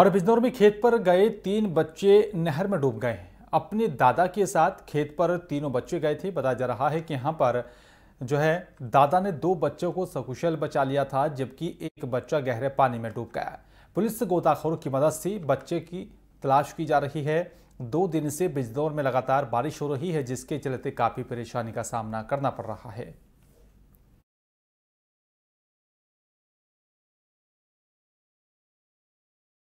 और बिजनौर में खेत पर गए तीन बच्चे नहर में डूब गए अपने दादा के साथ खेत पर तीनों बच्चे गए थे बताया जा रहा है कि यहाँ पर जो है दादा ने दो बच्चों को सकुशल बचा लिया था जबकि एक बच्चा गहरे पानी में डूब गया पुलिस गोताखोरों की मदद से बच्चे की तलाश की जा रही है दो दिन से बिजनौर में लगातार बारिश हो रही है जिसके चलते काफ़ी परेशानी का सामना करना पड़ रहा है